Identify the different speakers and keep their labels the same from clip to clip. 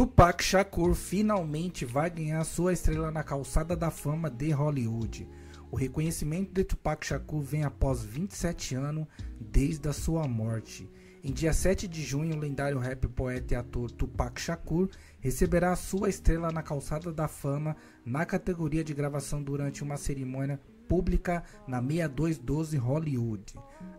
Speaker 1: Tupac Shakur finalmente vai ganhar sua estrela na calçada da fama de Hollywood. O reconhecimento de Tupac Shakur vem após 27 anos desde a sua morte. Em dia 7 de junho, o lendário rap poeta e ator Tupac Shakur receberá sua estrela na calçada da fama na categoria de gravação durante uma cerimônia pública na 6212 Hollywood.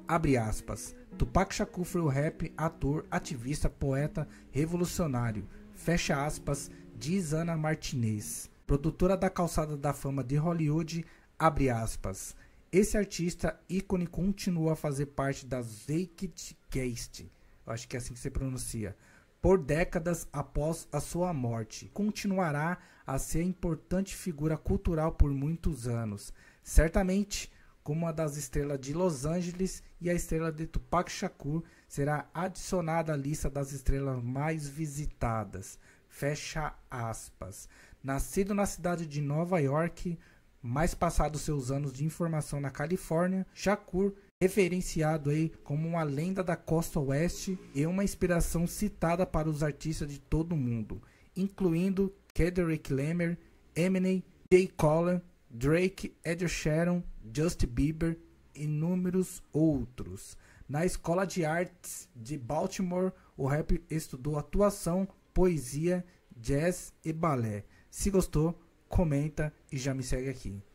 Speaker 1: Abre aspas. Tupac Shakur foi o rap, ator, ativista, poeta, revolucionário Fecha aspas, diz Ana Martinez, produtora da Calçada da Fama de Hollywood, abre aspas. Esse artista ícone continua a fazer parte da Zaked Geist, acho que é assim que se pronuncia, por décadas após a sua morte. Continuará a ser importante figura cultural por muitos anos. Certamente, como a das estrelas de Los Angeles e a estrela de Tupac Shakur será adicionada à lista das estrelas mais visitadas. Fecha aspas. Nascido na cidade de Nova York, mais passados seus anos de informação na Califórnia, Shakur referenciado aí como uma lenda da costa oeste e uma inspiração citada para os artistas de todo o mundo, incluindo Kendrick Lamar, Eminem, Jay Collin, Drake, Ed Sheeran, Justin Bieber e inúmeros outros. Na Escola de Artes de Baltimore, o rap estudou atuação, poesia, jazz e balé. Se gostou, comenta e já me segue aqui.